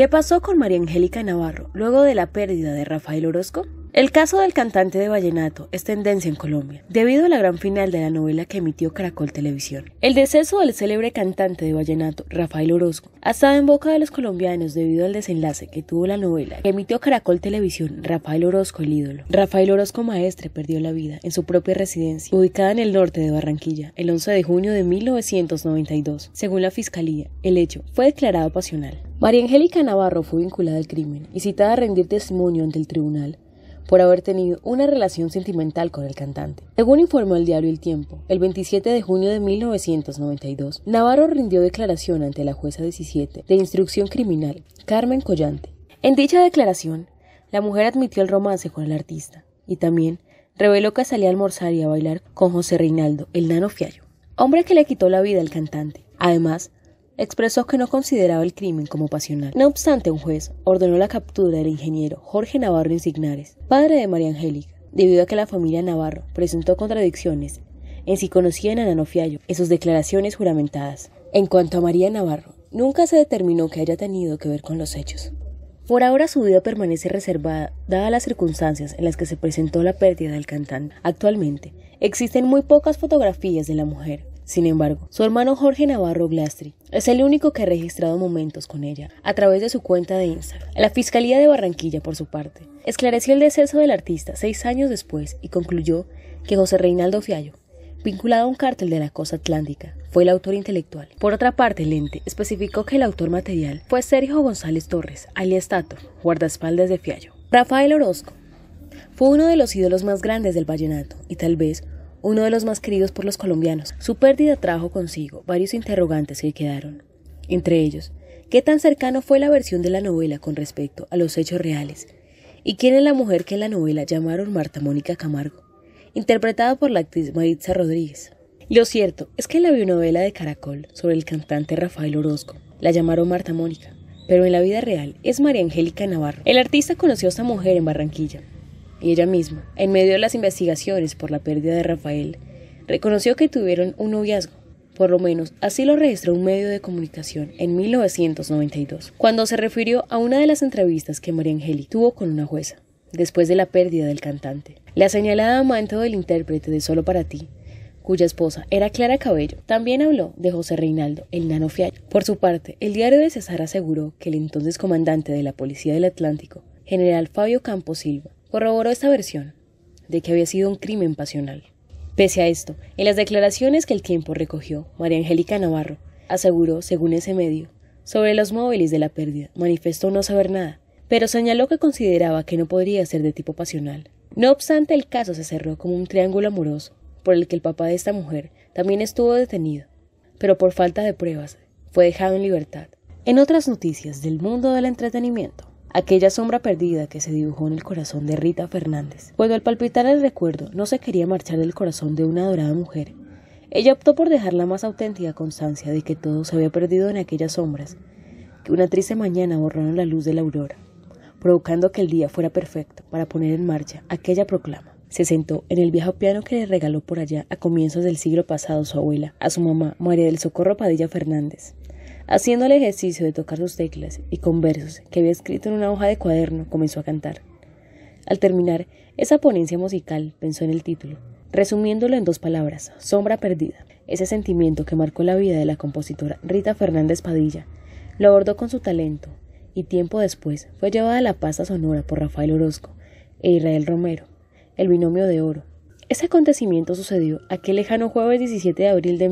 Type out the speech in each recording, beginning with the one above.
¿Qué pasó con María Angélica Navarro luego de la pérdida de Rafael Orozco? El caso del cantante de vallenato es tendencia en Colombia, debido a la gran final de la novela que emitió Caracol Televisión. El deceso del célebre cantante de vallenato, Rafael Orozco, ha estado en boca de los colombianos debido al desenlace que tuvo la novela que emitió Caracol Televisión, Rafael Orozco el ídolo. Rafael Orozco Maestre perdió la vida en su propia residencia, ubicada en el norte de Barranquilla, el 11 de junio de 1992. Según la fiscalía, el hecho fue declarado pasional. María Angélica Navarro fue vinculada al crimen y citada a rendir testimonio ante el tribunal por haber tenido una relación sentimental con el cantante. Según informó el diario El Tiempo, el 27 de junio de 1992, Navarro rindió declaración ante la jueza 17 de instrucción criminal, Carmen Collante. En dicha declaración, la mujer admitió el romance con el artista y también reveló que salía a almorzar y a bailar con José Reinaldo, el nano fiallo, hombre que le quitó la vida al cantante. Además, expresó que no consideraba el crimen como pasional. No obstante, un juez ordenó la captura del ingeniero Jorge Navarro Insignares, padre de María Angélica, debido a que la familia Navarro presentó contradicciones en si conocían a Fiallo en sus declaraciones juramentadas. En cuanto a María Navarro, nunca se determinó que haya tenido que ver con los hechos. Por ahora su vida permanece reservada, dadas las circunstancias en las que se presentó la pérdida del cantante. Actualmente, existen muy pocas fotografías de la mujer, sin embargo, su hermano Jorge Navarro Blastri es el único que ha registrado momentos con ella a través de su cuenta de Instagram. La Fiscalía de Barranquilla, por su parte, esclareció el deceso del artista seis años después y concluyó que José Reinaldo Fiallo, vinculado a un cártel de la costa atlántica, fue el autor intelectual. Por otra parte, el ente especificó que el autor material fue Sergio González Torres, alias Tato, guardaespaldas de Fiallo. Rafael Orozco fue uno de los ídolos más grandes del vallenato y tal vez uno de los más queridos por los colombianos. Su pérdida trajo consigo varios interrogantes que quedaron. Entre ellos, ¿qué tan cercano fue la versión de la novela con respecto a los hechos reales? ¿Y quién es la mujer que en la novela llamaron Marta Mónica Camargo? Interpretada por la actriz Maritza Rodríguez. Lo cierto es que en la bionovela de Caracol sobre el cantante Rafael Orozco la llamaron Marta Mónica, pero en la vida real es María Angélica Navarro. El artista conoció a esta mujer en Barranquilla, y ella misma, en medio de las investigaciones por la pérdida de Rafael, reconoció que tuvieron un noviazgo. Por lo menos así lo registró un medio de comunicación en 1992, cuando se refirió a una de las entrevistas que María Angeli tuvo con una jueza, después de la pérdida del cantante. La señalada amante del intérprete de Solo para ti, cuya esposa era Clara Cabello, también habló de José Reinaldo, el nano fial. Por su parte, el diario de César aseguró que el entonces comandante de la Policía del Atlántico, general Fabio Campos Silva, corroboró esta versión de que había sido un crimen pasional. Pese a esto, en las declaraciones que el tiempo recogió, María Angélica Navarro aseguró, según ese medio, sobre los móviles de la pérdida, manifestó no saber nada, pero señaló que consideraba que no podría ser de tipo pasional. No obstante, el caso se cerró como un triángulo amoroso, por el que el papá de esta mujer también estuvo detenido, pero por falta de pruebas fue dejado en libertad. En otras noticias del mundo del entretenimiento, aquella sombra perdida que se dibujó en el corazón de Rita Fernández. Cuando al palpitar el recuerdo no se quería marchar del corazón de una adorada mujer, ella optó por dejar la más auténtica constancia de que todo se había perdido en aquellas sombras, que una triste mañana borraron la luz de la aurora, provocando que el día fuera perfecto para poner en marcha aquella proclama. Se sentó en el viejo piano que le regaló por allá a comienzos del siglo pasado su abuela, a su mamá María del Socorro Padilla Fernández, Haciendo el ejercicio de tocar sus teclas y con versos que había escrito en una hoja de cuaderno, comenzó a cantar. Al terminar esa ponencia musical, pensó en el título, resumiéndolo en dos palabras, sombra perdida. Ese sentimiento que marcó la vida de la compositora Rita Fernández Padilla lo abordó con su talento y tiempo después fue llevada a la pasta sonora por Rafael Orozco e Israel Romero, el binomio de oro. Ese acontecimiento sucedió aquel lejano jueves 17 de abril de,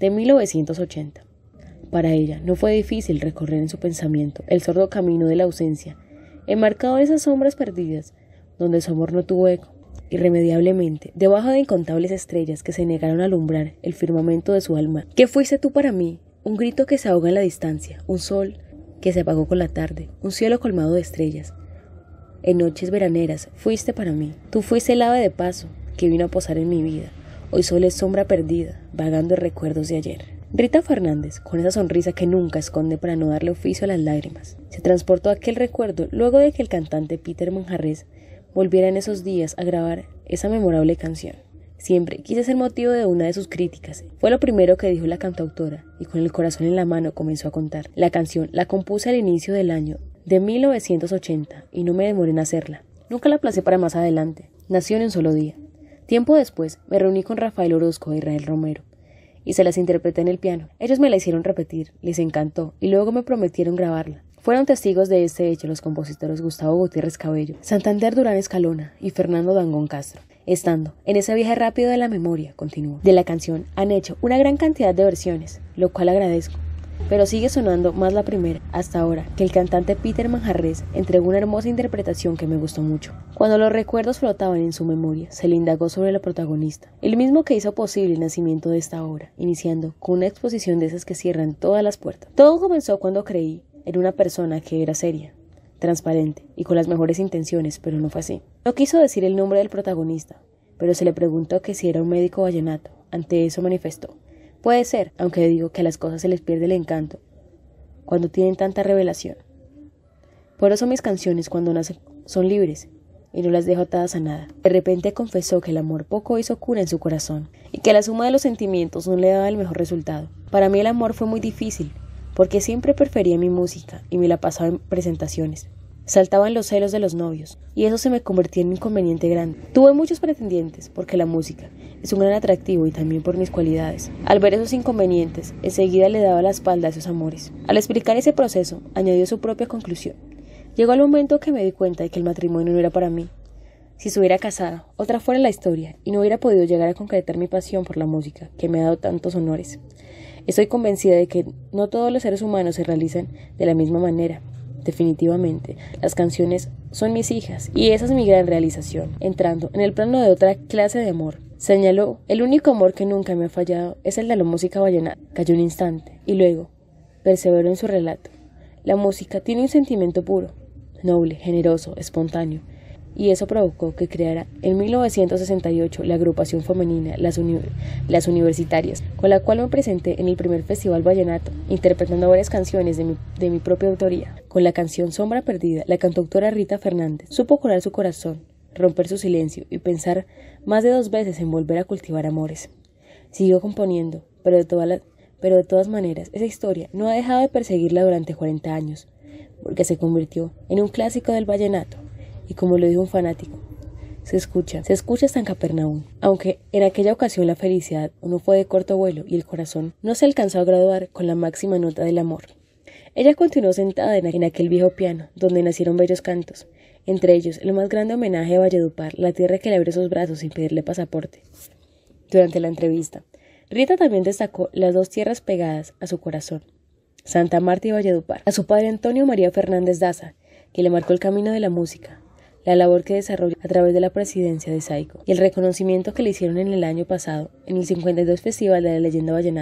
de 1980. Para ella no fue difícil recorrer en su pensamiento el sordo camino de la ausencia, enmarcado en esas sombras perdidas, donde su amor no tuvo eco. Irremediablemente, debajo de incontables estrellas que se negaron a alumbrar el firmamento de su alma, ¿qué fuiste tú para mí? Un grito que se ahoga en la distancia, un sol que se apagó con la tarde, un cielo colmado de estrellas. En noches veraneras fuiste para mí, tú fuiste el ave de paso que vino a posar en mi vida, hoy solo es sombra perdida, vagando recuerdos de ayer. Rita Fernández, con esa sonrisa que nunca esconde para no darle oficio a las lágrimas, se transportó a aquel recuerdo luego de que el cantante Peter Manjarres volviera en esos días a grabar esa memorable canción. Siempre quise ser motivo de una de sus críticas. Fue lo primero que dijo la cantautora y con el corazón en la mano comenzó a contar. La canción la compuse al inicio del año de 1980 y no me demoré en hacerla. Nunca la aplacé para más adelante. Nació en un solo día. Tiempo después me reuní con Rafael Orozco y e Israel Romero y se las interpreté en el piano. Ellos me la hicieron repetir, les encantó, y luego me prometieron grabarla. Fueron testigos de este hecho los compositores Gustavo Gutiérrez Cabello, Santander Durán Escalona y Fernando Dangón Castro. Estando en ese viaje rápido de la memoria, continuó, de la canción han hecho una gran cantidad de versiones, lo cual agradezco pero sigue sonando más la primera hasta ahora que el cantante Peter Manjarres entregó una hermosa interpretación que me gustó mucho. Cuando los recuerdos flotaban en su memoria, se le indagó sobre la protagonista, el mismo que hizo posible el nacimiento de esta obra, iniciando con una exposición de esas que cierran todas las puertas. Todo comenzó cuando creí en una persona que era seria, transparente y con las mejores intenciones, pero no fue así. No quiso decir el nombre del protagonista, pero se le preguntó que si era un médico vallenato. Ante eso manifestó, Puede ser, aunque digo que a las cosas se les pierde el encanto cuando tienen tanta revelación. Por eso mis canciones cuando nacen son libres y no las dejo atadas a nada. De repente confesó que el amor poco hizo cura en su corazón y que la suma de los sentimientos no le daba el mejor resultado. Para mí el amor fue muy difícil porque siempre prefería mi música y me la pasaba en presentaciones. Saltaban los celos de los novios, y eso se me convertía en un inconveniente grande. Tuve muchos pretendientes, porque la música es un gran atractivo y también por mis cualidades. Al ver esos inconvenientes, enseguida le daba la espalda a esos amores. Al explicar ese proceso, añadió su propia conclusión. Llegó el momento que me di cuenta de que el matrimonio no era para mí. Si se hubiera casado, otra fuera la historia, y no hubiera podido llegar a concretar mi pasión por la música, que me ha dado tantos honores. Estoy convencida de que no todos los seres humanos se realizan de la misma manera, definitivamente. Las canciones son mis hijas y esa es mi gran realización, entrando en el plano de otra clase de amor. Señaló, el único amor que nunca me ha fallado es el de la música vallenata. Cayó un instante y luego perseveró en su relato. La música tiene un sentimiento puro, noble, generoso, espontáneo, y eso provocó que creara en 1968 la agrupación femenina Las, Universitarias, con la cual me presenté en el primer Festival Vallenato, interpretando varias canciones de mi, propia autoría. Con la canción Sombra Perdida, la cantautora Rita Fernández supo curar su corazón, romper su silencio y pensar más de dos veces en volver a cultivar amores. Siguió componiendo, pero de, pero de todas maneras, esa historia no ha dejado de perseguirla durante 40 años, porque se convirtió en un clásico del vallenato y como lo dijo un fanático, se escucha, se escucha hasta en Capernaum. Aunque en aquella ocasión la felicidad no fue de corto vuelo y el corazón no se alcanzó a graduar con la máxima nota del amor. Ella continuó sentada en aquel viejo piano, donde nacieron bellos cantos, entre ellos el más grande homenaje a Valledupar, la tierra que le abrió sus brazos sin pedirle pasaporte. Durante la entrevista, Rita también destacó las dos tierras pegadas a su corazón, Santa Marta y Valledupar, a su padre Antonio María Fernández Daza, que le marcó el camino de la música, la labor que desarrolló a través de la presidencia de Saico y el reconocimiento que le hicieron en el año pasado en el 52 Festival de la Leyenda Vallenata.